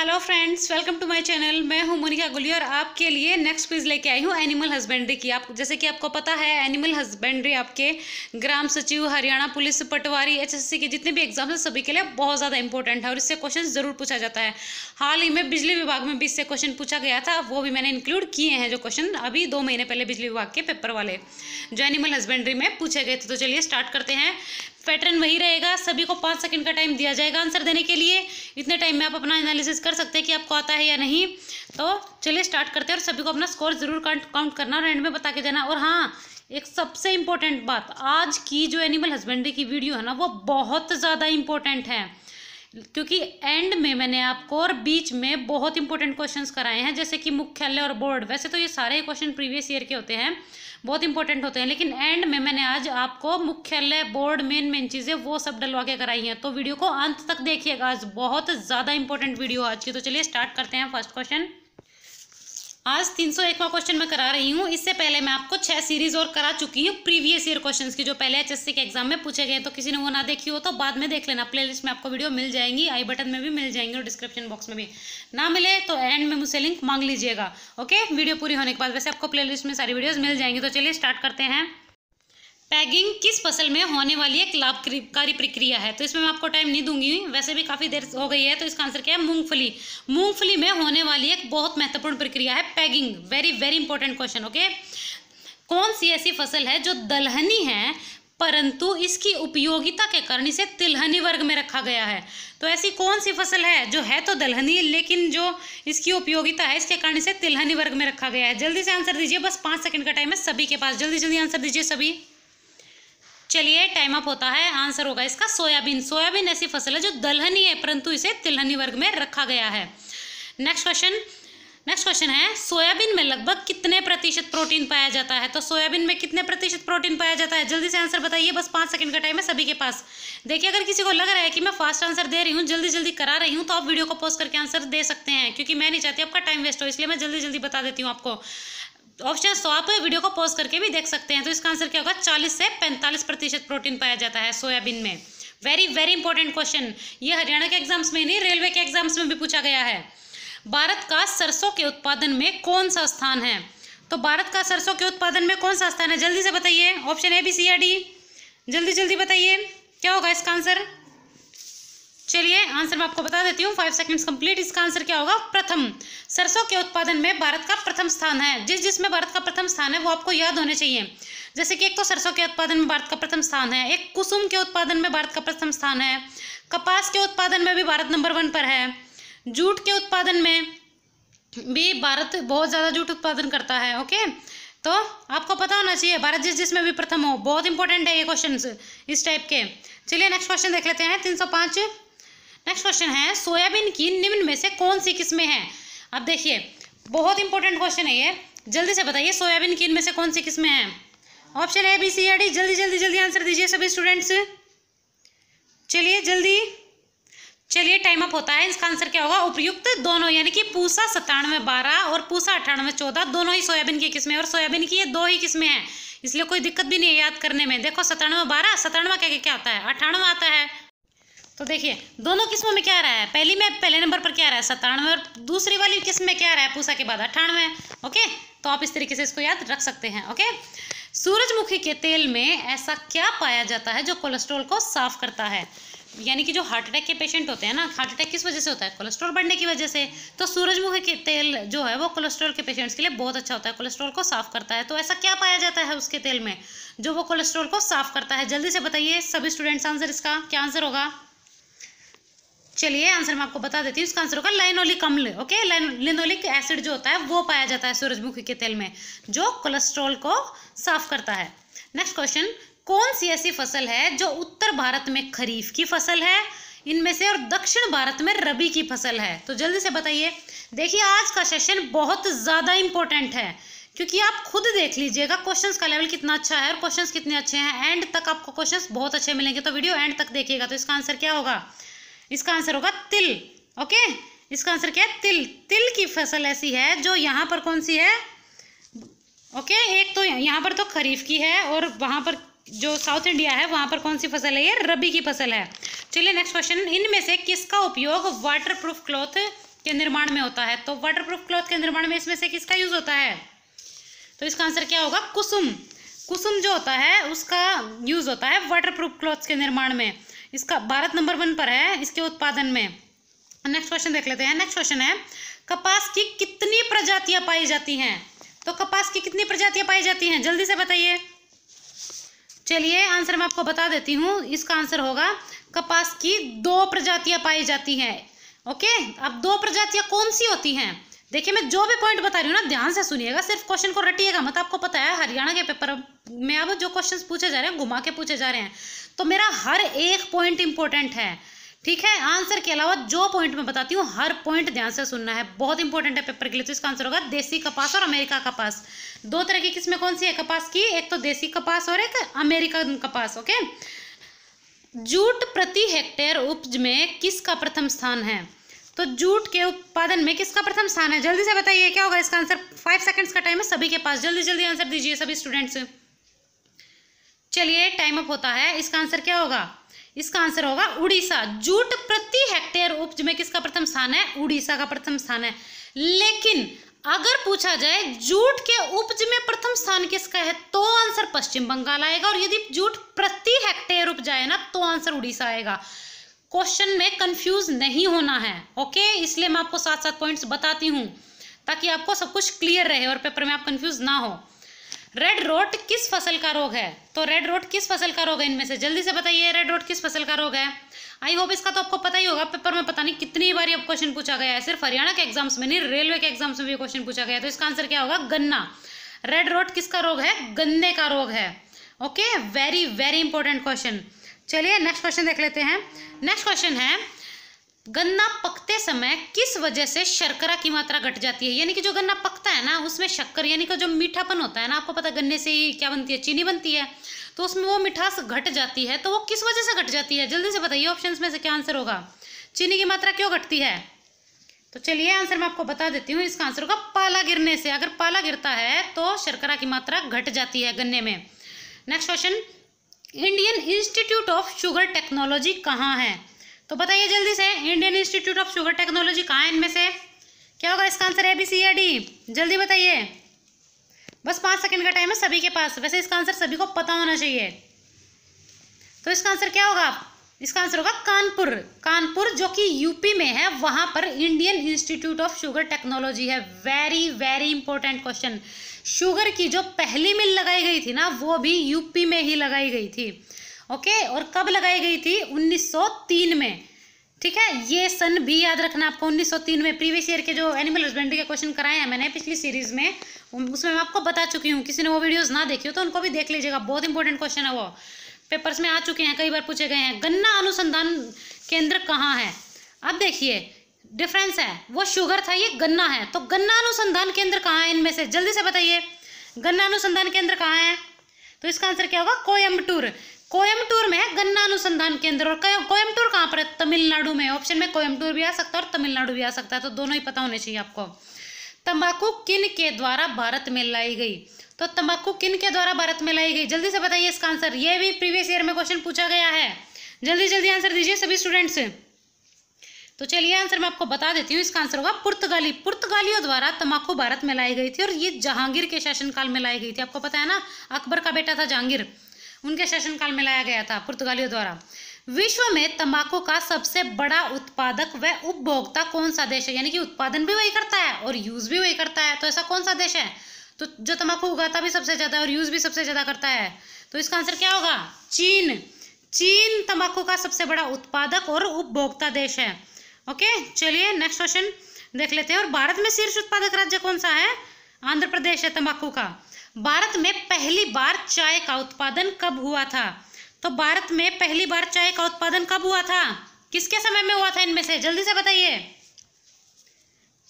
hello friends welcome to my channel मैं हूं मोनिका गुली और आपके लिए नेक्स्ट पेज लेके आई हूं एनिमल हस्बेंड्री की आप जैसे कि आपको पता है एनिमल हस्बेंड्री आपके ग्राम सचिव हरियाणा पुलिस पटवारी एचएससी के जितने भी एग्जाम्स हैं सभी के लिए बहुत ज़्यादा इंपॉर्टेंट है और इससे क्वेश्चन ज़रूर पूछा जाता है हाल ही में बिजली विभाग में भी इससे क्वेश्चन पूछा गया था वो भी मैंने इंक्लूड किए हैं जो क्वेश्चन अभी दो महीने पहले बिजली विभाग के पेपर वाले जो एनिमल हस्बेंड्री में पूछे गए थे तो चलिए स्टार्ट करते हैं पैटर्न वही रहेगा सभी को पाँच सेकंड का टाइम दिया जाएगा आंसर देने के लिए इतने टाइम में आप अपना एनालिसिस कर सकते हैं कि आपको आता है या नहीं तो चलिए स्टार्ट करते हैं और सभी को अपना स्कोर ज़रूर काउंट करना और एंड में बता के देना और हाँ एक सबसे इम्पोर्टेंट बात आज की जो एनिमल हस्बेंड्री की वीडियो है ना वो बहुत ज़्यादा इम्पोर्टेंट है क्योंकि एंड में मैंने आपको और बीच में बहुत इंपॉर्टेंट क्वेश्चंस कराए हैं जैसे कि मुख्यालय और बोर्ड वैसे तो ये सारे क्वेश्चन प्रीवियस ईयर के होते हैं बहुत इंपॉर्टेंट होते हैं लेकिन एंड में मैंने आज आपको मुख्यालय बोर्ड मेन मेन चीज़ें वो सब डलवा के कराई हैं तो वीडियो को अंत तक देखिएगा आज बहुत ज़्यादा इंपॉर्टेंट वीडियो आज की तो चलिए स्टार्ट करते हैं फर्स्ट क्वेश्चन आज तीन सौ एकवा क्वेश्चन मैं करा रही हूँ इससे पहले मैं आपको छह सीरीज और करा चुकी हूँ प्रीवियस ईयर क्वेश्चंस की जो पहले एच के एग्जाम में पूछे गए तो किसी ने वो ना देखी हो तो बाद में देख लेना प्लेलिस्ट में आपको वीडियो मिल जाएंगी आई बटन में भी मिल जाएंगे और डिस्क्रिप्शन बॉक्स में भी ना मिले तो एंड में मुझसे लिंक मांग लीजिएगा ओके वीडियो पूरी होने के बाद वैसे आपको प्ले में सारी वीडियोज़ मिल जाएंगी तो चलिए स्टार्ट करते हैं पैगिंग किस फसल में होने वाली एक लाभकारी प्रक्रिया है तो इसमें मैं आपको टाइम नहीं दूंगी वैसे भी काफ़ी देर हो गई है तो इसका आंसर क्या है मूंगफली मूंगफली में होने वाली एक बहुत महत्वपूर्ण प्रक्रिया है पैगिंग very very important question okay कौन सी ऐसी फसल है जो दलहनी है परंतु इसकी उपयोगिता के कारण इसे तिलहनी वर्ग में रखा गया है तो ऐसी कौन सी फसल है जो है तो दलहनी लेकिन जो इसकी उपयोगिता है इसके कारण इसे तिलहनी वर्ग में रखा गया है जल्दी से आंसर दीजिए बस पाँच सेकंड का टाइम है सभी के पास जल्दी जल्दी आंसर दीजिए सभी चलिए टाइम अप होता है आंसर होगा इसका सोयाबीन सोयाबीन ऐसी फसल है जो दलहनी है परंतु इसे तिलहनी वर्ग में रखा गया है नेक्स्ट क्वेश्चन नेक्स्ट क्वेश्चन है सोयाबीन में लगभग कितने प्रतिशत प्रोटीन पाया जाता है तो सोयाबीन में कितने प्रतिशत प्रोटीन पाया जाता है जल्दी से आंसर बताइए बस पाँच सेकंड का टाइम है सभी के पास देखिए अगर किसी को लग रहा है कि मैं फास्ट आंसर दे रही हूँ जल्दी जल्दी करा रही हूँ तो आप वीडियो को पोस्ट करके आंसर दे सकते हैं क्योंकि मैं नहीं चाहती आपका टाइम वेस्ट हो इसलिए मैं जल्दी जल्दी बता देती हूँ आपको ऑप्शन सो तो आप वीडियो को पॉज करके भी देख सकते हैं तो इसका आंसर क्या होगा चालीस से पैंतालीस प्रतिशत प्रोटीन पाया जाता है सोयाबीन में वेरी वेरी इंपॉर्टेंट क्वेश्चन ये हरियाणा के एग्जाम्स में नहीं रेलवे के एग्जाम्स में भी पूछा गया है भारत का सरसों के उत्पादन में कौन सा स्थान है तो भारत का सरसों के उत्पादन में कौन सा स्थान है जल्दी से बताइए ऑप्शन ए बी सी या डी जल्दी जल्दी बताइए क्या होगा इसका आंसर चलिए आंसर मैं आपको बता देती हूँ फाइव सेकंड्स कंप्लीट इसका आंसर क्या होगा प्रथम सरसों के उत्पादन में भारत का प्रथम स्थान है जिस जिसमें भारत का प्रथम स्थान है वो आपको याद होने चाहिए जैसे कि एक तो सरसों के उत्पादन में भारत का प्रथम स्थान है एक कुसुम के उत्पादन में भारत का प्रथम स्थान है कपास के उत्पादन में भी भारत नंबर वन पर है जूट के उत्पादन में भी भारत बहुत ज़्यादा जूट उत्पादन करता है ओके तो आपको पता होना चाहिए भारत जिस जिसमें भी प्रथम हो बहुत इंपॉर्टेंट है ये क्वेश्चन इस टाइप के चलिए नेक्स्ट क्वेश्चन देख लेते हैं तीन सौ पाँच नेक्स्ट क्वेश्चन है सोयाबीन की निम्न में से कौन सी किस्में हैं अब देखिए बहुत इंपॉर्टेंट क्वेश्चन है ये जल्दी से बताइए सोयाबीन की इनमें से कौन सी किस्में हैं ऑप्शन ए बी सी या डी जल्दी जल्दी जल्दी आंसर दीजिए सभी स्टूडेंट्स चलिए जल्दी चलिए टाइम अप होता है इसका आंसर क्या होगा उपयुक्त दोनों यानी कि पूसा सत्तानवे बारह और पूसा अठानवे चौदह दोनों ही सोयाबीन की किस्में और सोयाबीन की ये दो ही किस्में हैं इसलिए कोई दिक्कत भी नहीं है याद करने में देखो सतानवे बारह सतानवा क्या क्या आता है अठानवा आता है तो देखिए दोनों किस्मों में क्या रहा है पहली में पहले नंबर पर क्या रहा है सत्तानवे और दूसरी वाली किस्म में क्या रहा है पूसा के बाद अट्ठानवे ओके तो आप इस तरीके से इसको याद रख सकते हैं ओके सूरजमुखी के तेल में ऐसा क्या पाया जाता है जो कोलेस्ट्रोल को साफ करता है यानी कि जो हार्ट अटैक के पेशेंट होते हैं ना हार्ट अटैक किस वजह से होता है कोलेस्ट्रॉल बढ़ने की वजह से तो सूरजमुखी के तेल जो है वो कोलेस्ट्रॉल के पेशेंट्स के लिए बहुत अच्छा होता है कोलेस्ट्रॉल को साफ करता है तो ऐसा क्या पाया जाता है उसके तेल में जो वो कोलेस्ट्रॉल को साफ करता है जल्दी से बताइए सभी स्टूडेंट्स आंसर इसका क्या आंसर होगा चलिए आंसर मैं आपको बता देती हूँ इसका आंसर होगा लाइनोलिक अम्ल ओके लिनोलिक एसिड जो होता है वो पाया जाता है सूरजमुखी के तेल में जो कोलेस्ट्रॉल को साफ करता है नेक्स्ट क्वेश्चन कौन सी ऐसी फसल है जो उत्तर भारत में खरीफ की फसल है इनमें से और दक्षिण भारत में रबी की फसल है तो जल्दी से बताइए देखिए आज का सेशन बहुत ज़्यादा इंपॉर्टेंट है क्योंकि आप खुद देख लीजिएगा क्वेश्चंस का लेवल कितना अच्छा है और क्वेश्चंस कितने अच्छे हैं एंड तक आपको क्वेश्चंस बहुत अच्छे मिलेंगे तो वीडियो एंड तक देखिएगा तो इसका आंसर क्या होगा इसका आंसर होगा तिल ओके इसका आंसर क्या है तिल तिल की फसल ऐसी है जो यहाँ पर कौन सी है ओके एक तो यहाँ पर तो खरीफ की है और वहाँ पर जो साउथ इंडिया है वहाँ पर कौन सी फसल है ये रबी की फसल है चलिए नेक्स्ट क्वेश्चन इनमें से किसका उपयोग वाटर प्रूफ क्लॉथ के निर्माण में होता है तो वाटर प्रूफ क्लॉथ के निर्माण में इसमें से किसका यूज होता है तो इसका आंसर क्या होगा कुसुम कुसुम जो होता है उसका यूज होता है वाटर प्रूफ क्लॉथ के निर्माण में इसका भारत नंबर वन पर है इसके उत्पादन में नेक्स्ट क्वेश्चन देख लेते हैं नेक्स्ट क्वेश्चन है कपास की कितनी प्रजातियां पाई जाती हैं तो कपास की कितनी प्रजातियां पाई जाती हैं जल्दी से बताइए चलिए आंसर मैं आपको बता देती हूँ इसका आंसर होगा कपास की दो प्रजातियां पाई जाती हैं ओके अब दो प्रजातियां कौन सी होती हैं देखिए मैं जो भी पॉइंट बता रही हूँ ना ध्यान से सुनिएगा सिर्फ क्वेश्चन को रटिएगा मत आपको पता है हरियाणा के पेपर में अब जो क्वेश्चन पूछे जा रहे हैं घुमा के पूछे जा रहे हैं तो मेरा हर एक पॉइंट इंपॉर्टेंट है ठीक है आंसर के अलावा जो पॉइंट मैं बताती हूँ हर पॉइंट ध्यान से सुनना है बहुत इंपॉर्टेंट है पेपर के लिए तो इसका आंसर होगा देसी कपास और अमेरिका कपास दो तरह की किस्में कौन सी है कपास की एक तो देसी कपास और एक अमेरिकन कपास ओके जूट प्रति हेक्टेयर उपज में किसका प्रथम स्थान है तो जूट के उत्पादन में किसका प्रथम स्थान है जल्दी से बताइए क्या होगा इसका आंसर फाइव सेकेंड्स का टाइम है सभी के पास जल्दी जल्दी आंसर दीजिए सभी स्टूडेंट्स चलिए टाइम अप होता है इसका आंसर क्या होगा इसका आंसर होगा उड़ीसा जूट प्रति हेक्टेयर उपज में किसका प्रथम स्थान है उड़ीसा का प्रथम स्थान है लेकिन अगर पूछा जाए जूट के उपज में प्रथम स्थान किसका है तो आंसर पश्चिम बंगाल आएगा और यदि जूट प्रति हेक्टेयर उप जाए ना तो आंसर उड़ीसा आएगा क्वेश्चन में कंफ्यूज नहीं होना है ओके इसलिए मैं आपको सात सात पॉइंट्स बताती हूँ ताकि आपको सब कुछ क्लियर रहे और पेपर में आप कंफ्यूज ना हो रेड रोट किस फसल का रोग है तो रेड रोट किस फसल का रोग है इनमें से जल्दी से बताइए रेड रोट किस फसल का रोग है आई होप इसका तो आपको पता ही होगा पेपर में पता नहीं कितनी बार अब क्वेश्चन पूछा गया है सिर्फ हरियाणा के एग्जाम्स में नहीं रेलवे के एग्जाम्स में भी क्वेश्चन पूछा गया है तो इसका आंसर क्या होगा गन्ना रेड रोट किसका रोग है गन्ने का रोग है okay very very important question चलिए नेक्स्ट क्वेश्चन देख लेते हैं नेक्स्ट क्वेश्चन है गन्ना पकते समय किस वजह से शर्करा की मात्रा घट जाती है यानी कि जो गन्ना पकता है ना उसमें शक्कर यानी कि जो मीठापन होता है ना आपको पता गन्ने से ही क्या बनती है चीनी बनती है तो उसमें वो मिठास घट जाती है तो वो किस वजह से घट जाती है जल्दी से बताइए ऑप्शन में से क्या आंसर होगा चीनी की मात्रा क्यों घटती है तो चलिए आंसर मैं आपको बता देती हूँ इसका आंसर होगा पाला गिरने से अगर पाला गिरता है तो शर्करा की मात्रा घट जाती है गन्ने में next question Indian institute of sugar technology कहाँ है तो बताइए जल्दी से Indian institute of sugar technology कहाँ है इनमें से क्या होगा इसका आंसर ए बी सी या डी जल्दी बताइए बस पाँच सेकंड का टाइम है सभी के पास वैसे इसका आंसर सभी को पता होना चाहिए तो इसका आंसर क्या होगा इसका आंसर होगा कानपुर कानपुर जो कि यूपी में है वहां पर Indian institute of sugar technology है very very important question sugar की जो पहली मिल लगाई गई थी ना वो भी यूपी में ही लगाई गई थी ओके और कब लगाई गई थी 1903 में ठीक है ये सन भी याद रखना आपको 1903 में प्रीवियस ईयर के जो एनिमल हस्बेंड्री के क्वेश्चन कराए हैं मैंने पिछली सीरीज में उसमें मैं आपको बता चुकी हूँ किसी ने वो वीडियोज ना देखी हो तो उनको भी देख लीजिएगा बहुत इंपॉर्टेंट क्वेश्चन है वो पेपर्स में आ चुके हैं कई बार पूछे गए हैं गन्ना अनुसंधान केंद्र कहाँ है अब देखिए डिफरेंस है वो शुगर था ये गन्ना है तो गन्ना अनुसंधान केंद्र कहाँ है इनमें से जल्दी से बताइए गन्ना अनुसंधान केंद्र कहाँ है तो इसका आंसर क्या होगा कोयम्बटूर कोयमटूर में है गन्ना अनुसंधान केंद्र और कोयमटूर कहाँ पर है तमिलनाडु में ऑप्शन में कोयमटूर भी आ सकता है और तमिलनाडु भी आ सकता है तो दोनों ही पता होने चाहिए आपको तंबाकू किन के द्वारा भारत में लाई गई तो तंबाकू किन के द्वारा भारत में लाई गई जल्दी से बताइए इसका आंसर ये भी प्रीवियस ईयर में क्वेश्चन पूछा गया है जल्दी जल्दी आंसर दीजिए सभी स्टूडेंट्स तो चलिए आंसर मैं आपको बता देती हूँ इसका आंसर होगा पुर्तगाली पुर्तगालियों द्वारा तंबाकू भारत में लाई गई थी और ये जहांगीर के शासनकाल में लाई गई थी आपको पता है ना अकबर का बेटा था जहांगीर उनके शासनकाल में लाया गया था पुर्तगालियों द्वारा विश्व में तंबाकू का सबसे बड़ा उत्पादक व उपभोक्ता कौन सा देश है यानी कि उत्पादन भी वही करता है और यूज भी वही करता है तो ऐसा कौन सा देश है तो जो तंबाकू उगाता भी सबसे ज्यादा और यूज भी सबसे ज्यादा करता है तो इसका आंसर क्या होगा चीन चीन तंबाकू का सबसे बड़ा उत्पादक और उपभोक्ता देश है ओके चलिए नेक्स्ट क्वेश्चन देख लेते हैं और भारत में शीर्ष उत्पादक राज्य कौन सा है आंध्र प्रदेश है तंबाकू का भारत में पहली बार चाय का उत्पादन कब हुआ था तो भारत में पहली बार चाय का उत्पादन कब हुआ था किसके समय में हुआ था इनमें से जल्दी से बताइए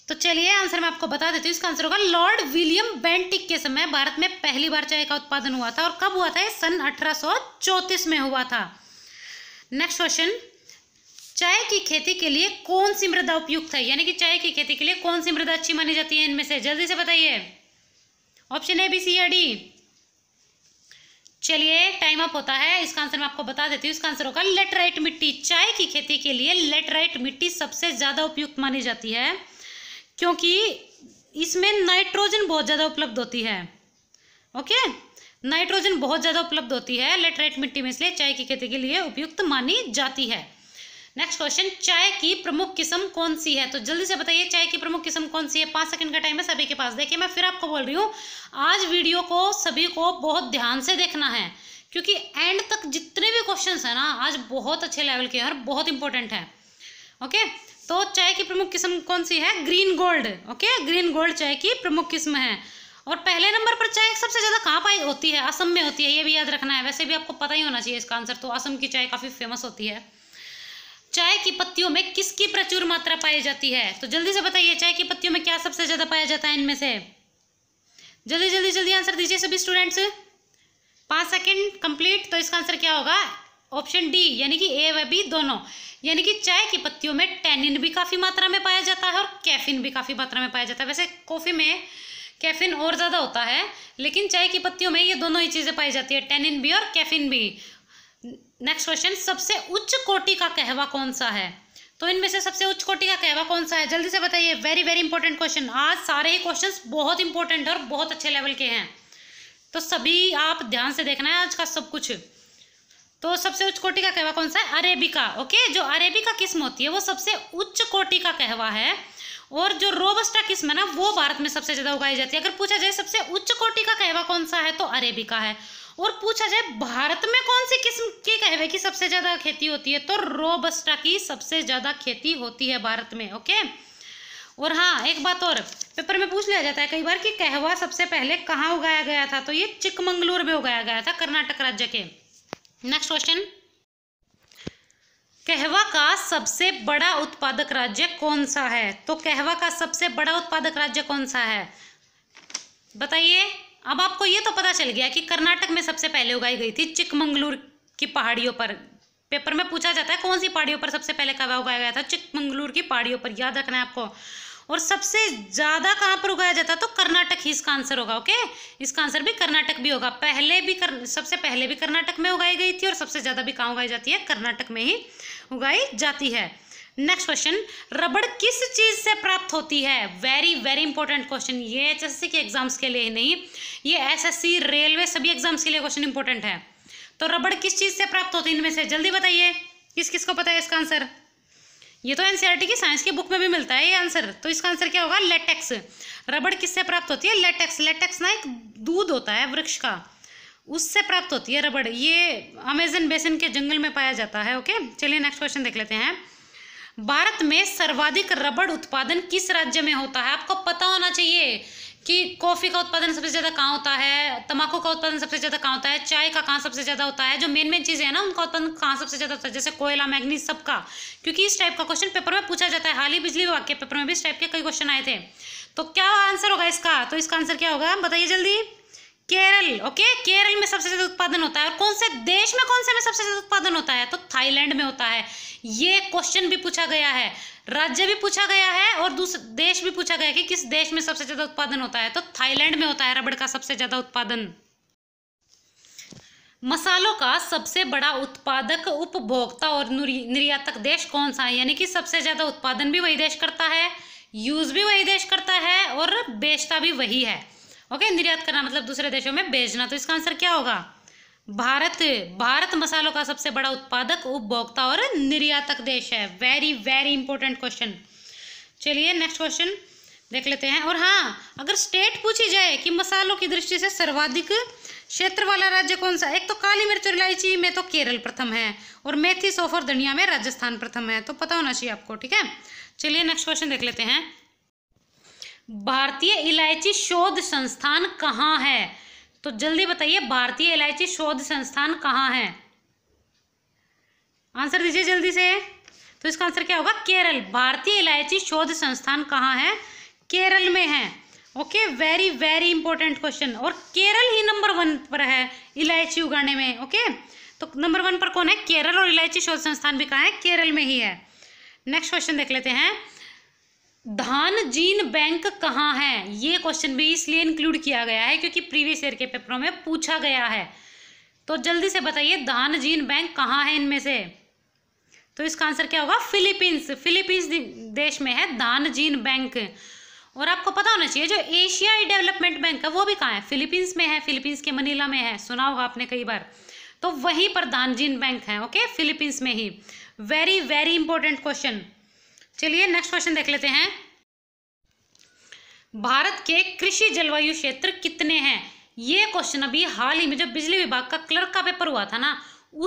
तो चलिए आंसर मैं आपको बता देती हूँ इसका आंसर होगा लॉर्ड विलियम बेंटिक के समय भारत में पहली बार चाय का उत्पादन हुआ था और कब हुआ था ये सन अठारह में हुआ था नेक्स्ट क्वेश्चन चाय की खेती के लिए कौन सी मृदा उपयुक्त है यानी कि चाय की खेती के लिए कौन सी मृदा अच्छी मानी जाती है इनमें से जल्दी से बताइए ऑप्शन ए बी सी या डी चलिए टाइम अप होता है इसका आंसर मैं आपको बता देती हूँ इसका आंसर होगा लेटराइट मिट्टी चाय की खेती के लिए लेटराइट मिट्टी सबसे ज़्यादा उपयुक्त मानी जाती है क्योंकि इसमें नाइट्रोजन बहुत ज़्यादा उपलब्ध होती है ओके नाइट्रोजन बहुत ज़्यादा उपलब्ध होती है लेटराइट मिट्टी में इसलिए चाय की खेती के लिए उपयुक्त मानी जाती है नेक्स्ट क्वेश्चन चाय की प्रमुख किस्म कौन सी है तो जल्दी से बताइए चाय की प्रमुख किस्म कौन सी है पाँच सेकंड का टाइम है सभी के पास देखिए मैं फिर आपको बोल रही हूँ आज वीडियो को सभी को बहुत ध्यान से देखना है क्योंकि एंड तक जितने भी क्वेश्चन हैं ना आज बहुत अच्छे लेवल के और बहुत इंपॉर्टेंट है ओके तो चाय की प्रमुख किस्म कौन सी है green gold okay green gold चाय की प्रमुख किस्म है और पहले नंबर पर चाय सबसे ज़्यादा कहाँ पाई होती है असम में होती है ये भी याद रखना है वैसे भी आपको पता ही होना चाहिए इसका आंसर तो असम की चाय काफ़ी फेमस होती है चाय की पत्तियों में किसकी प्रचुर मात्रा पाई जाती है तो जल्दी से बताइए चाय की पत्तियों में क्या सबसे ज़्यादा पाया जाता है इनमें से जल्दी जल्दी जल्दी आंसर दीजिए सभी स्टूडेंट्स पांच सेकंड कंप्लीट तो इसका आंसर क्या होगा ऑप्शन डी यानी कि ए व बी दोनों यानी कि चाय की पत्तियों में टेनिन भी काफ़ी मात्रा में पाया जाता है और कैफिन भी काफ़ी मात्रा में पाया जाता है वैसे कॉफ़ी में कैफिन और ज़्यादा होता है लेकिन चाय की पत्तियों में ये दोनों ही चीज़ें पाई जाती है टेनिन भी और कैफिन भी नेक्स्ट क्वेश्चन सबसे उच्च कोटि का कहवा कौन सा है तो इनमें से सबसे उच्च कोटि का कहवा कौन सा है जल्दी से बताइए वेरी वेरी इंपॉर्टेंट क्वेश्चन आज सारे ही क्वेश्चंस बहुत इंपॉर्टेंट और बहुत अच्छे लेवल के हैं तो सभी आप ध्यान से देखना है आज का सब कुछ तो सबसे उच्च कोटि का कहवा कौन सा है अरेबिका ओके जो अरेबिका किस्म होती है वो सबसे उच्च कोटि का कहवा है और जो रोबस्टा किस्म है ना वो भारत में सबसे ज़्यादा उगाई जाती है अगर पूछा जाए सबसे उच्च कोटि का कहवा कौन सा है तो अरेबिका है और पूछा जाए भारत में कौन सी किस्म के कहवे की सबसे ज़्यादा खेती होती है तो रोबस्टा की सबसे ज़्यादा खेती होती है भारत में ओके और हाँ एक बात और पेपर में पूछ लिया जाता है कई बार कि कहवा सबसे पहले कहाँ उगाया गया था तो ये चिकमंगलूर में उगाया गया था कर्नाटक राज्य के नेक्स्ट क्वेश्चन कहवा का सबसे बड़ा उत्पादक राज्य कौन सा है तो कहवा का सबसे बड़ा उत्पादक राज्य कौन सा है बताइए अब आपको ये तो पता चल गया कि कर्नाटक में सबसे पहले उगाई गई थी चिकमंगलूर की पहाड़ियों पर पेपर में पूछा जाता है कौन सी पहाड़ियों पर सबसे पहले कहवा उगाया गया था चिकमंगलूर की पहाड़ियों पर याद रखना है आपको और सबसे ज़्यादा कहाँ पर उगाया जाता है तो कर्नाटक ही इसका आंसर होगा ओके इसका आंसर भी कर्नाटक भी होगा पहले भी कर, सबसे पहले भी कर्नाटक में उगाई गई थी और सबसे ज़्यादा भी कहाँ उगाई जाती है कर्नाटक में ही उगाई जाती है नेक्स्ट क्वेश्चन रबड़ किस चीज से प्राप्त होती है वेरी वेरी इंपॉर्टेंट क्वेश्चन ये सी के एग्जाम्स के लिए ही नहीं ये सी रेलवे सभी एग्जाम्स के लिए क्वेश्चन इंपॉर्टेंट है तो रबड़ किस चीज से प्राप्त होती है इनमें से जल्दी बताइए किस किस को पता है इसका आंसर ये तो एनसीईआरटी e की साइंस की बुक में भी मिलता है ये आंसर तो इसका आंसर क्या होगा लेटेक्स रबड़ किससे प्राप्त होती है लेटेक्स लेटेक्स ना एक दूध होता है वृक्ष का उससे प्राप्त होती है रबड़ ये अमेजन बेसिन के जंगल में पाया जाता है ओके चलिए नेक्स्ट क्वेश्चन देख लेते हैं भारत में सर्वाधिक रबड़ उत्पादन किस राज्य में होता है आपको पता होना चाहिए कि कॉफ़ी का उत्पादन सबसे ज़्यादा कहाँ होता है तंबाकू का उत्पादन सबसे ज़्यादा कहाँ होता है चाय का कहाँ सबसे ज़्यादा होता है जो मेन मेन चीज़ें हैं ना उनका उत्पादन कहाँ सबसे ज़्यादा होता है जैसे कोयला मैग्नीज सबका क्योंकि इस टाइप का क्वेश्चन पेपर में पूछा जाता है हाल ही बिजली विभाग के पेपर में भी इस टाइप के कई क्वेश्चन आए थे तो क्या आंसर होगा इसका तो इसका आंसर क्या होगा बताइए जल्दी केरल ओके केरल में सबसे ज्यादा उत्पादन होता है और कौन से देश में कौन से में सबसे ज्यादा उत्पादन होता है तो थाईलैंड में होता है ये क्वेश्चन भी पूछा गया है राज्य भी पूछा गया है और दूसरा देश भी पूछा गया कि किस देश में सबसे ज़्यादा उत्पादन होता है तो थाईलैंड में होता है रबड़ का सबसे ज़्यादा उत्पादन मसालों का सबसे बड़ा उत्पादक उपभोक्ता और निर्यातक देश कौन सा है यानी कि सबसे ज़्यादा उत्पादन भी वही देश करता है यूज़ भी वही देश करता है और बेचता भी वही है ओके निर्यात करना मतलब दूसरे देशों में बेचना तो इसका आंसर क्या होगा भारत भारत मसालों का सबसे बड़ा उत्पादक उपभोक्ता और निर्यातक देश है वेरी वेरी इंपॉर्टेंट क्वेश्चन चलिए नेक्स्ट क्वेश्चन देख लेते हैं और हाँ अगर स्टेट पूछी जाए कि मसालों की दृष्टि से सर्वाधिक क्षेत्र वाला राज्य कौन सा एक तो काली मिर्च और इलायची में तो केरल प्रथम है और मेथी सोफर दुनिया धनिया में राजस्थान प्रथम है तो पता होना चाहिए आपको ठीक है चलिए नेक्स्ट क्वेश्चन देख लेते हैं भारतीय इलायची शोध संस्थान कहाँ है तो जल्दी बताइए भारतीय इलायची शोध संस्थान कहाँ है आंसर दीजिए जल्दी से तो इसका आंसर क्या होगा केरल भारतीय इलायची शोध संस्थान कहाँ है केरल में है okay very very important question और केरल ही नंबर वन पर है इलायची उगाने में ओके तो नंबर वन पर कौन है केरल और इलायची शोध संस्थान भी कहाँ है केरल में ही है नेक्स्ट क्वेश्चन देख लेते हैं धान जीन बैंक कहाँ है ये क्वेश्चन भी इसलिए इंक्लूड किया गया है क्योंकि प्रीवियस ईयर के पेपरों में पूछा गया है तो जल्दी से बताइए धान जीन बैंक कहाँ है इनमें से तो इसका आंसर क्या होगा फिलीपींस फिलीपींस देश में है धान जीन बैंक और आपको पता होना चाहिए जो एशियाई डेवलपमेंट बैंक है वो भी कहाँ है फिलीपींस में है फिलीपींस के मनीला में है सुना होगा आपने कई बार तो वहीं पर धान जीन बैंक है ओके फिलीपींस में ही वेरी वेरी इंपॉर्टेंट क्वेश्चन चलिए नेक्स्ट क्वेश्चन देख लेते हैं भारत के कृषि जलवायु क्षेत्र कितने हैं ये क्वेश्चन अभी हाल ही में जब बिजली विभाग का क्लर्क का पेपर हुआ था ना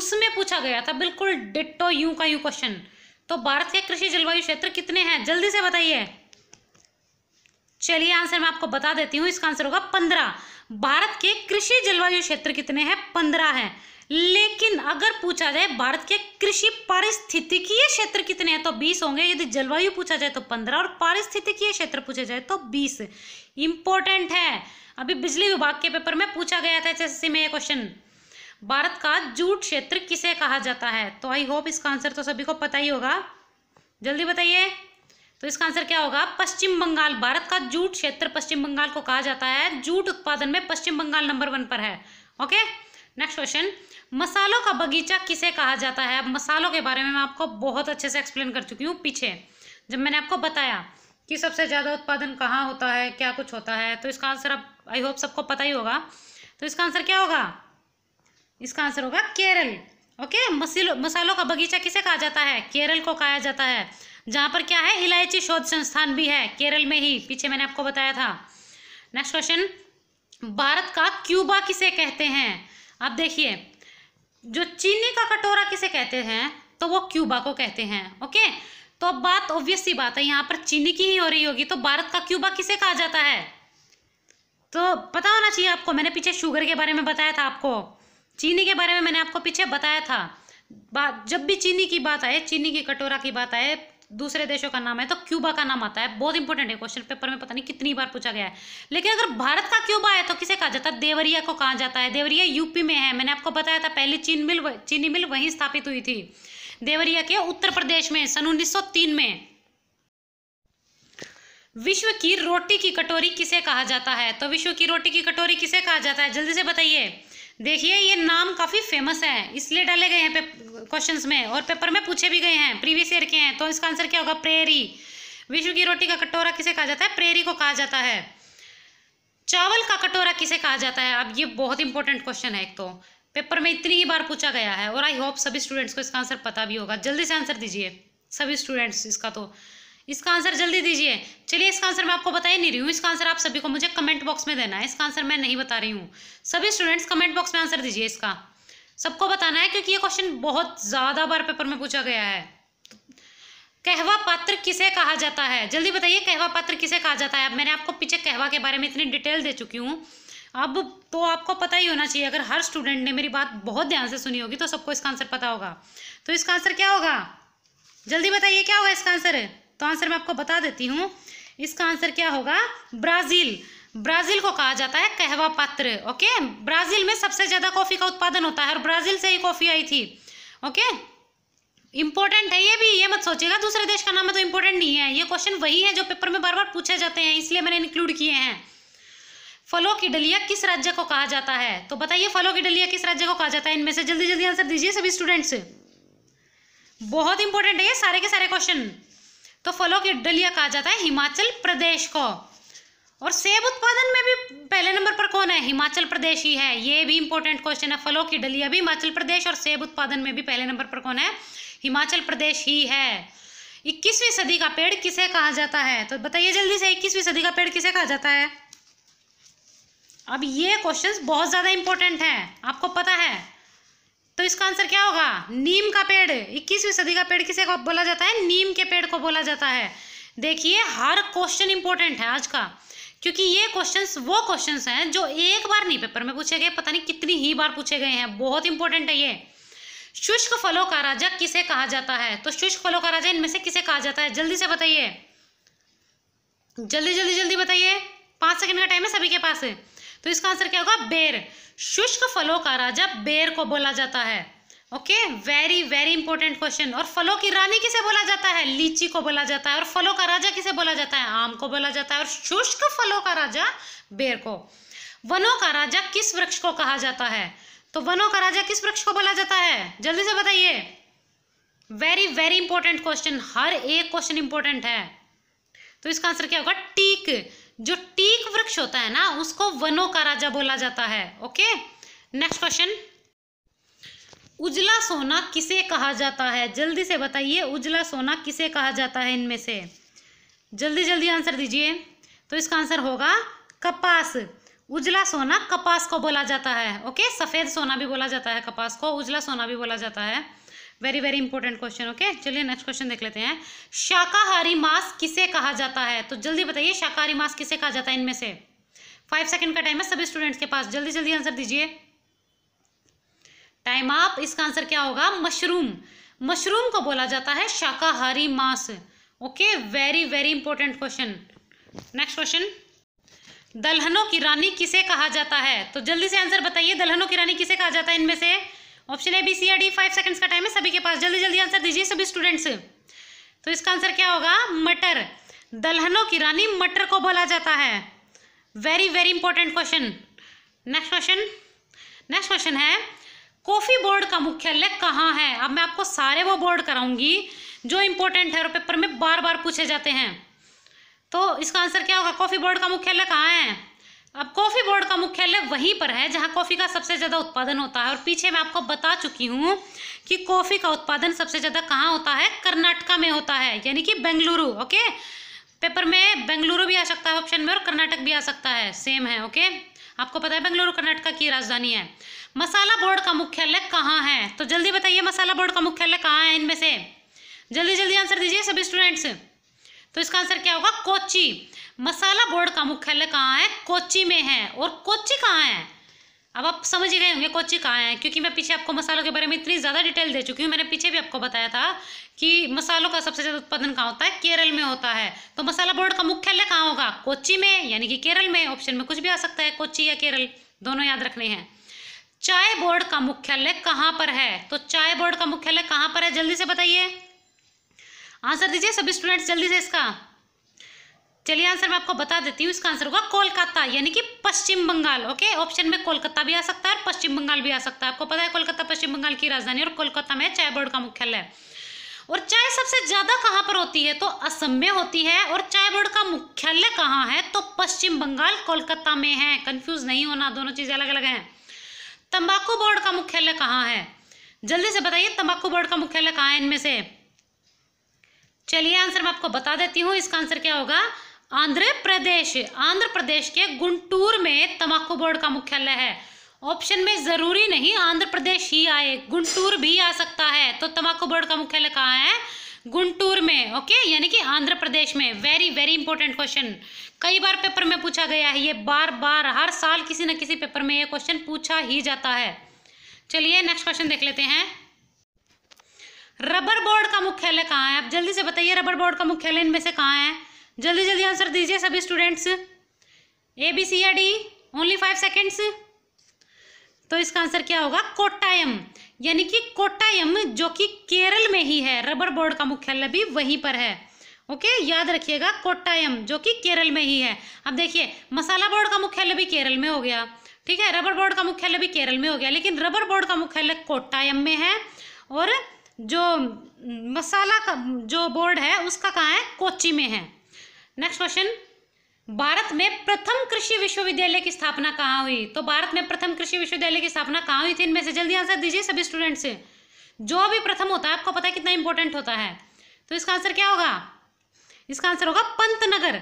उसमें पूछा गया था बिल्कुल डिट्टो यू का यू क्वेश्चन तो भारत के कृषि जलवायु क्षेत्र कितने हैं जल्दी से बताइए चलिए आंसर मैं आपको बता देती हूँ इसका आंसर होगा पंद्रह भारत के कृषि जलवायु क्षेत्र कितने हैं पंद्रह हैं लेकिन अगर पूछा जाए भारत के कृषि पारिस्थितिकीय क्षेत्र कितने हैं तो 20 होंगे यदि जलवायु पूछा जाए तो 15 और पारिस्थितिकीय क्षेत्र पूछा जाए तो 20 इंपॉर्टेंट है अभी बिजली विभाग के पेपर में पूछा गया था एस में ये क्वेश्चन भारत का जूट क्षेत्र किसे कहा जाता है तो आई होप इसका आंसर तो सभी को पता ही होगा जल्दी बताइए तो इसका आंसर क्या होगा पश्चिम बंगाल भारत का जूट क्षेत्र पश्चिम बंगाल को कहा जाता है जूट उत्पादन में पश्चिम बंगाल नंबर वन पर है ओके नेक्स्ट क्वेश्चन मसालों का बगीचा किसे कहा जाता है अब मसालों के बारे में मैं आपको बहुत अच्छे से एक्सप्लेन कर चुकी हूँ पीछे जब मैंने आपको बताया कि सबसे ज़्यादा उत्पादन कहाँ होता है क्या कुछ होता है तो इसका आंसर अब आई होप सबको पता ही होगा तो इसका आंसर क्या होगा इसका आंसर होगा केरल ओके मसीलो मसालों का बगीचा किसे कहा जाता है केरल को कहा जाता है जहाँ पर क्या है इलायची शोध संस्थान भी है केरल में ही पीछे मैंने आपको बताया था नेक्स्ट क्वेश्चन भारत का क्यूबा किसे कहते हैं अब देखिए जो चीनी का कटोरा किसे कहते हैं तो वो क्यूबा को कहते हैं ओके तो अब बात ऑब्वियस सी बात है यहाँ पर चीनी की ही हो रही होगी तो भारत का क्यूबा किसे कहा जाता है तो पता होना चाहिए आपको मैंने पीछे शुगर के बारे में बताया था आपको चीनी के बारे में मैंने आपको पीछे बताया था बात जब भी चीनी की बात आए चीनी की कटोरा की बात आए दूसरे देशों का नाम है तो क्यूबा का नाम आता है बहुत इंपॉर्टेंट है क्वेश्चन पेपर में पता नहीं कितनी बार पूछा गया है लेकिन अगर भारत का क्यूबा है तो किसे कहा जाता है देवरिया को कहा जाता है देवरिया यूपी में है मैंने आपको बताया था पहली चीन मिल चीनी मिल वहीं स्थापित हुई थी देवरिया के उत्तर प्रदेश में सन उन्नीस में विश्व की रोटी की कटोरी किसे कहा जाता है तो विश्व की रोटी की कटोरी किसे कहा जाता है जल्दी से बताइए देखिए ये नाम काफ़ी फेमस है इसलिए डाले गए हैं क्वेश्चन में और पेपर में पूछे भी गए हैं प्रीवियस ईयर के हैं तो इसका आंसर क्या होगा प्रेरी विश्व की रोटी का कटोरा किसे कहा जाता है प्रेरी को कहा जाता है चावल का कटोरा किसे कहा जाता है अब ये बहुत इंपॉर्टेंट क्वेश्चन है एक तो पेपर में इतनी ही बार पूछा गया है और आई होप सभी स्टूडेंट्स को इसका आंसर पता भी होगा जल्दी से आंसर दीजिए सभी स्टूडेंट्स इसका तो इसका आंसर जल्दी दीजिए चलिए इसका आंसर मैं आपको बता ही नहीं रही हूँ इसका आंसर आप सभी को मुझे कमेंट बॉक्स में देना है इसका आंसर मैं नहीं बता रही हूँ सभी स्टूडेंट्स कमेंट बॉक्स में आंसर दीजिए इसका सबको बताना है क्योंकि ये क्वेश्चन बहुत ज़्यादा बार पेपर में पूछा गया है कहवा पात्र किसे कहा जाता है जल्दी बताइए कहवा पात्र किसे कहा जाता है अब मैंने आपको पीछे कहवा के बारे में इतनी डिटेल दे चुकी हूँ अब तो आपको पता ही होना चाहिए अगर हर स्टूडेंट ने मेरी बात बहुत ध्यान से सुनी होगी तो सबको इसका आंसर पता होगा तो इसका आंसर क्या होगा जल्दी बताइए क्या होगा इसका आंसर तो आंसर मैं आपको बता देती हूँ इसका आंसर क्या होगा ब्राज़ील ब्राज़ील को कहा जाता है कहवा पात्र ओके ब्राज़ील में सबसे ज़्यादा कॉफ़ी का उत्पादन होता है और ब्राज़ील से ही कॉफ़ी आई थी ओके इंपॉर्टेंट है ये भी ये मत सोचिएगा दूसरे देश का नाम है तो इंपॉर्टेंट नहीं है ये क्वेश्चन वही है जो पेपर में बार बार पूछे जाते हैं इसलिए मैंने इंक्लूड किए हैं फलों की डलिया किस राज्य को कहा जाता है तो बताइए फलों की डलिया किस राज्य को कहा जाता है इनमें से जल्दी जल्दी आंसर दीजिए सभी स्टूडेंट्स बहुत इंपॉर्टेंट है ये सारे के सारे क्वेश्चन तो फलों की डलिया कहा जाता है हिमाचल प्रदेश को और सेब उत्पादन में भी पहले नंबर पर कौन है हिमाचल प्रदेश ही है ये भी इंपॉर्टेंट क्वेश्चन है फलों की डलिया भी हिमाचल प्रदेश और सेब उत्पादन में भी पहले नंबर पर कौन है हिमाचल प्रदेश ही है इक्कीसवीं सदी का पेड़ किसे कहा जाता है तो बताइए जल्दी से इक्कीसवीं सदी का पेड़ किसे कहा जाता है अब ये क्वेश्चंस बहुत ज़्यादा इंपॉर्टेंट हैं आपको पता है तो इसका आंसर क्या होगा नीम का पेड़ इक्कीसवीं सदी का पेड़ किसे को बोला जाता है नीम के पेड़ को बोला जाता है देखिए हर क्वेश्चन इंपॉर्टेंट है आज का क्योंकि ये क्वेश्चंस वो क्वेश्चंस हैं जो एक बार नहीं पेपर में पूछे गए पता नहीं कितनी ही बार पूछे गए हैं बहुत इंपॉर्टेंट है ये शुष्क फलों का राजा किसे कहा जाता है तो शुष्क फलों का राजा इनमें से किसे कहा जाता है जल्दी से बताइए जल्दी जल्दी जल्दी बताइए पांच सेकंड का टाइम है सभी के पास है तो इसका आंसर क्या होगा बेर शुष्क फलों का राजा बेर को बोला जाता है okay very very important question और फलों की रानी किसे बोला जाता है लीची को बोला जाता है और फलों का राजा किसे बोला जाता है आम को बोला जाता है और शुष्क फलों का राजा बेर को वनों का राजा किस वृक्ष को कहा जाता है तो वनों का राजा किस वृक्ष को बोला जाता है जल्दी से बताइए वेरी वेरी इंपॉर्टेंट क्वेश्चन हर एक क्वेश्चन इंपॉर्टेंट है तो इसका आंसर क्या होगा टीक जो टीक वृक्ष होता है ना उसको वनों का राजा बोला जाता है ओके नेक्स्ट क्वेश्चन उजला सोना किसे कहा जाता है जल्दी से बताइए उजला सोना किसे कहा जाता है इनमें से जल्दी जल्दी आंसर दीजिए तो इसका आंसर होगा कपास उजला सोना कपास को बोला जाता है ओके सफ़ेद सोना भी बोला जाता है कपास को उजला सोना भी बोला जाता है very very important question okay चलिए नेक्स्ट क्वेश्चन देख लेते हैं शाकाहारी मांस किसे कहा जाता है तो जल्दी बताइए शाकाहारी मांस किसे कहा जाता है इनमें से फाइव सेकंड का टाइम है सभी स्टूडेंट्स के पास जल्दी जल्दी आंसर दीजिए टाइम आप इसका आंसर क्या होगा मशरूम मशरूम को बोला जाता है शाकाहारी मांस okay very very important question next question दलहनों की रानी किसे कहा जाता है तो जल्दी से आंसर बताइए दलहनों की रानी किसे कहा जाता है इनमें से ऑप्शन ए बी सी या डी फाइव सेकंड्स का टाइम है सभी के पास जल्दी जल्दी आंसर दीजिए सभी स्टूडेंट्स तो इसका आंसर क्या होगा मटर दलहनों की रानी मटर को बोला जाता है very very important question next question next question है कॉफ़ी बोर्ड का मुख्यालय कहाँ है अब मैं आपको सारे वो बोर्ड कराऊंगी जो इंपॉर्टेंट है और पेपर में बार बार पूछे जाते हैं तो इसका आंसर क्या होगा कॉफ़ी बोर्ड का मुख्यालय कहाँ है अब कॉफ़ी बोर्ड का मुख्यालय वहीं पर है जहां कॉफ़ी का सबसे ज़्यादा उत्पादन होता है और पीछे मैं आपको बता चुकी हूँ कि कॉफ़ी का उत्पादन सबसे ज़्यादा कहाँ होता है कर्नाटका में होता है यानी कि बेंगलुरु ओके पेपर में बेंगलुरु भी आ सकता है ऑप्शन में और कर्नाटक भी आ सकता है सेम है ओके आपको पता है बेंगलुरु कर्नाटका की राजधानी है मसाला बोर्ड का मुख्यालय कहाँ है तो जल्दी बताइए मसाला बोर्ड का मुख्यालय कहाँ है इनमें से जल्दी जल्दी आंसर दीजिए सभी स्टूडेंट्स तो इसका आंसर क्या होगा कोची मसाला बोर्ड का मुख्यालय कहाँ है कोची में है और कोची कहाँ है अब आप समझ गए होंगे कोची कहाँ है क्योंकि मैं पीछे आपको मसालों के बारे में इतनी ज़्यादा डिटेल दे चुकी हूँ मैंने पीछे भी आपको बताया था कि मसालों का सबसे ज़्यादा उत्पादन कहाँ होता है केरल में होता है तो मसाला बोर्ड का मुख्यालय कहाँ होगा कोची में यानी कि केरल में ऑप्शन में कुछ भी आ सकता है कोची या केरल दोनों याद रखने हैं चाय बोर्ड का मुख्यालय कहाँ पर है तो चाय बोर्ड का मुख्यालय कहाँ पर है जल्दी से बताइए आंसर दीजिए सभी स्टूडेंट्स जल्दी से इसका चलिए आंसर मैं आपको बता देती हूँ इसका आंसर होगा कोलकाता यानी कि पश्चिम बंगाल ओके ऑप्शन में कोलकाता भी आ सकता है और पश्चिम बंगाल भी आ सकता है आपको पता है कोलकाता पश्चिम बंगाल की राजधानी और कोलकाता में चाय बोर्ड का मुख्यालय है और चाय सबसे ज़्यादा कहाँ पर होती है तो असम में होती है और चाय बोर्ड का मुख्यालय कहाँ है तो पश्चिम बंगाल कोलकाता में है कन्फ्यूज़ नहीं होना दोनों चीज़ें अलग अलग हैं तंबाकू बोर्ड का मुख्यालय कहाँ है जल्दी से बताइए तंबाकू बोर्ड का मुख्यालय कहाँ है इनमें से चलिए आंसर मैं आपको बता देती हूँ इसका आंसर क्या होगा आंध्र प्रदेश आंध्र प्रदेश के गुंटूर में तंबाकू बोर्ड का मुख्यालय है ऑप्शन में ज़रूरी नहीं आंध्र प्रदेश ही आए गुंटूर भी आ सकता है तो तंबाकू बोर्ड का मुख्यालय कहाँ है गुंटूर में ओके यानी कि आंध्र प्रदेश में वेरी वेरी इंपॉर्टेंट क्वेश्चन कई बार पेपर में पूछा गया है ये बार बार हर साल किसी न किसी पेपर में ये क्वेश्चन पूछा ही जाता है चलिए नेक्स्ट क्वेश्चन देख लेते हैं रबर बोर्ड का मुख्यालय कहाँ है आप जल्दी से बताइए रबर बोर्ड का मुख्यालय इनमें से कहाँ है जल्दी जल्दी आंसर दीजिए सभी स्टूडेंट्स ए बी सी या डी ओनली फाइव सेकेंड्स तो इसका आंसर क्या होगा कोट्टायम यानी कि कोट्टायम जो कि केरल में ही है रबर बोर्ड का मुख्यालय भी वहीं पर है ओके okay, याद रखिएगा कोट्टायम जो कि केरल में ही है अब देखिए मसाला बोर्ड का मुख्यालय भी केरल में हो गया ठीक है रबर बोर्ड का मुख्यालय भी केरल में हो गया लेकिन रबर बोर्ड का मुख्यालय कोट्टायम में है और जो मसाला का जो बोर्ड है उसका कहाँ है कोची में है नेक्स्ट क्वेश्चन भारत में प्रथम कृषि विश्वविद्यालय की स्थापना कहाँ हुई तो भारत में प्रथम कृषि विश्वविद्यालय की स्थापना कहाँ हुई थी इनमें से जल्दी आंसर दीजिए सभी स्टूडेंट से जो भी प्रथम होता है आपको पता है कितना इंपॉर्टेंट होता है तो इसका आंसर क्या होगा इसका आंसर होगा पंतनगर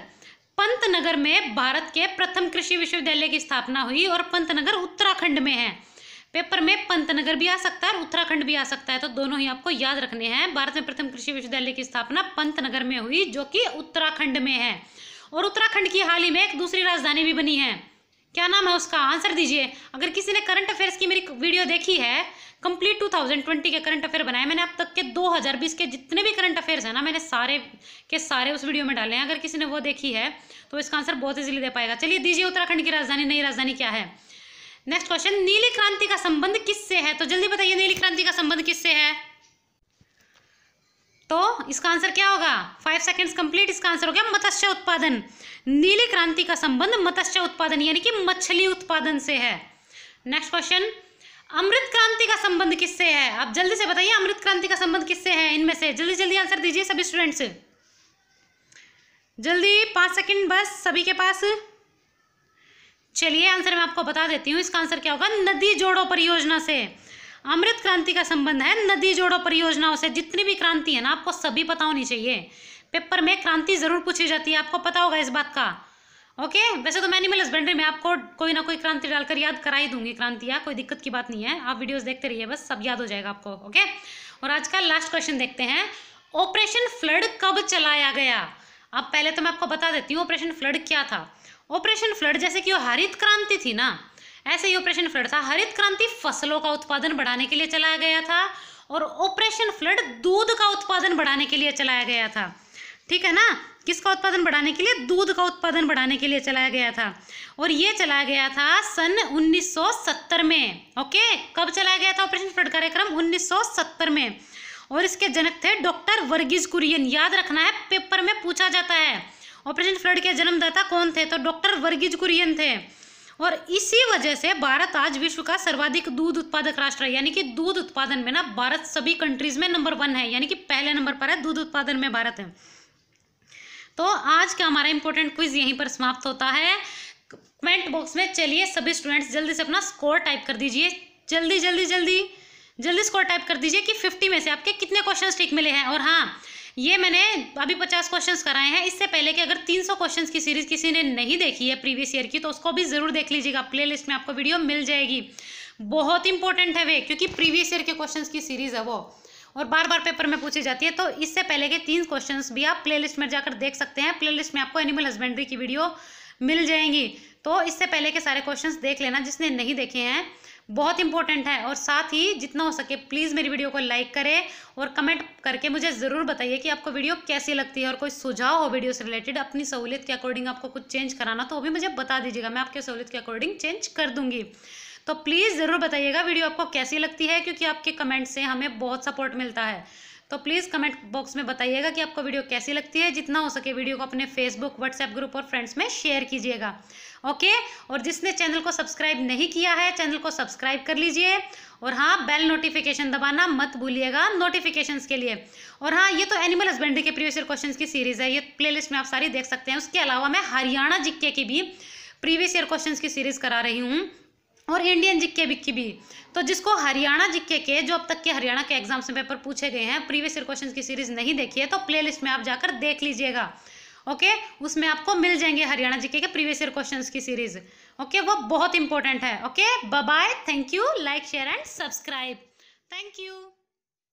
पंतनगर में भारत के प्रथम कृषि विश्वविद्यालय की स्थापना हुई और पंतनगर उत्तराखंड में है पेपर में पंतनगर भी आ सकता है और उत्तराखंड भी आ सकता है तो दोनों ही आपको याद रखने हैं भारत में प्रथम कृषि विश्वविद्यालय की स्थापना पंतनगर में हुई जो कि उत्तराखंड में है और उत्तराखंड की हाल ही में एक दूसरी राजधानी भी बनी है क्या नाम है उसका आंसर दीजिए अगर किसी ने करंट अफेयर्स की मेरी वीडियो देखी है कंप्लीट ट्वेंटी के करंट अफेयर बनाए मैंने अब तक के बीस के जितने भी करंट अफेयर्स हैं ना मैंने सारे के सारे उस वीडियो में डाले हैं अगर किसी ने वो देखी है तो इसका आंसर बहुत ईजिली दे पाएगा चलिए दीजिए उत्तराखंड की राजधानी नई राजधानी क्या है नेक्स्ट क्वेश्चन नीली क्रांति का संबंध किससे है तो जल्दी बताइए नीली क्रांति का संबंध किससे है तो इसका आंसर क्या होगा फाइव सेकेंड्स कंप्लीट इसका आंसर हो गया मत्स्य उत्पादन नीली क्रांति का संबंध मत्स्य उत्पादन यानी कि मछली उत्पादन से है नेक्स्ट क्वेश्चन अमृत क्रांति का संबंध किससे है आप जल्दी से बताइए अमृत क्रांति का संबंध किससे है इनमें से जल्दी जल्दी आंसर दीजिए सभी स्टूडेंट्स जल्दी पाँच सेकंड बस सभी के पास चलिए आंसर मैं आपको बता देती हूँ इसका आंसर क्या होगा नदी जोड़ो परियोजना से अमृत क्रांति का संबंध है नदी जोड़ो परियोजनाओं से जितनी भी क्रांति है ना आपको सभी पता होनी चाहिए पेपर में क्रांति जरूर पूछी जाती है आपको पता होगा इस बात का ओके वैसे तो मैं एनिमल हस्बेंड्री में आपको कोई ना कोई क्रांति डालकर याद करा ही दूंगी क्रांति या कोई दिक्कत की बात नहीं है आप वीडियोज देखते रहिए बस सब याद हो जाएगा आपको ओके और आज का लास्ट क्वेश्चन देखते हैं ऑपरेशन फ्लड कब चलाया गया अब पहले तो मैं आपको बता देती हूँ ऑपरेशन फ्लड क्या था ऑपरेशन फ्लड जैसे कि वो हरित क्रांति थी ना ऐसे ही ऑपरेशन फ्लड था हरित क्रांति फसलों का उत्पादन बढ़ाने के लिए चलाया गया था और ऑपरेशन फ्लड दूध का उत्पादन बढ़ाने के लिए चलाया गया था ठीक है ना किसका उत्पादन बढ़ाने के लिए दूध का उत्पादन बढ़ाने के लिए चलाया गया था और ये चलाया गया था सन 1970 में ओके कब चलाया गया था ऑपरेशन फ्लड कार्यक्रम 1970 में और इसके जनक थे डॉक्टर वर्गीज कुरियन याद रखना है पेपर में पूछा जाता है ऑपरेशन फ्लड के जन्मदाता कौन थे तो डॉक्टर वर्गीज कुरियन थे और इसी वजह से भारत आज विश्व का सर्वाधिक दूध उत्पादक राष्ट्र है यानी कि दूध उत्पादन में ना भारत सभी कंट्रीज में नंबर वन है यानी कि पहले नंबर पर है दूध उत्पादन में भारत है तो आज का हमारा इंपॉर्टेंट क्विज यहीं पर समाप्त होता है कमेंट बॉक्स में चलिए सभी स्टूडेंट्स जल्दी से अपना स्कोर टाइप कर दीजिए जल्दी जल्दी जल्दी जल्दी स्कोर टाइप कर दीजिए कि फिफ्टी में से आपके कितने क्वेश्चन ठीक मिले हैं और हाँ ये मैंने अभी पचास क्वेश्चन कराए हैं इससे पहले कि अगर तीन सौ क्वेश्चन की सीरीज किसी ने नहीं देखी है प्रीवियस ईयर की तो उसको भी जरूर देख लीजिएगा प्ले लिस्ट में आपको वीडियो मिल जाएगी बहुत इंपॉर्टेंट है वे क्योंकि प्रीवियस ईयर के क्वेश्चन की सीरीज है वो और बार बार पेपर में पूछी जाती है तो इससे पहले के तीन क्वेश्चंस भी आप प्लेलिस्ट में जाकर देख सकते हैं प्लेलिस्ट में आपको एनिमल हस्बेंड्री की वीडियो मिल जाएंगी तो इससे पहले के सारे क्वेश्चंस देख लेना जिसने नहीं देखे हैं बहुत इंपॉर्टेंट है और साथ ही जितना हो सके प्लीज़ मेरी वीडियो को लाइक करें और कमेंट करके मुझे ज़रूर बताइए कि आपको वीडियो कैसी लगती है और कोई सुझाव हो वीडियो से रिलेटेड अपनी सहूलियत के अकॉर्डिंग आपको कुछ चेंज कराना तो वो भी मुझे बता दीजिएगा मैं आपके सहूलियत के अकॉर्डिंग चेंज कर दूंगी तो प्लीज़ ज़रूर बताइएगा वीडियो आपको कैसी लगती है क्योंकि आपके कमेंट से हमें बहुत सपोर्ट मिलता है तो प्लीज़ कमेंट बॉक्स में बताइएगा कि आपको वीडियो कैसी लगती है जितना हो सके वीडियो को अपने फेसबुक व्हाट्सएप ग्रुप और फ्रेंड्स में शेयर कीजिएगा ओके और जिसने चैनल को सब्सक्राइब नहीं किया है चैनल को सब्सक्राइब कर लीजिए और हाँ बेल नोटिफिकेशन दबाना मत भूलिएगा नोटिफिकेशंस के लिए और हाँ ये तो एनिमल हस्बेंड्री के प्रीवियस क्वेश्चंस की सीरीज़ है ये प्लेलिस्ट में आप सारी देख सकते हैं उसके अलावा मैं हरियाणा जिक्के की भी प्रीवियस ईयर क्वेश्चन की सीरीज़ करा रही हूँ और इंडियन जिक्के बिक्की भी तो जिसको हरियाणा जिक्के के जो अब तक के हरियाणा के एग्जाम्स में पेपर पूछे गए हैं प्रीवियस ईयर क्वेश्चन की सीरीज नहीं देखी है तो प्लेलिस्ट में आप जाकर देख लीजिएगा ओके उसमें आपको मिल जाएंगे हरियाणा जीके के प्रीवियस ईयर क्वेश्चंस की सीरीज ओके वो बहुत इंपॉर्टेंट है okay bye thank you like share and subscribe thank you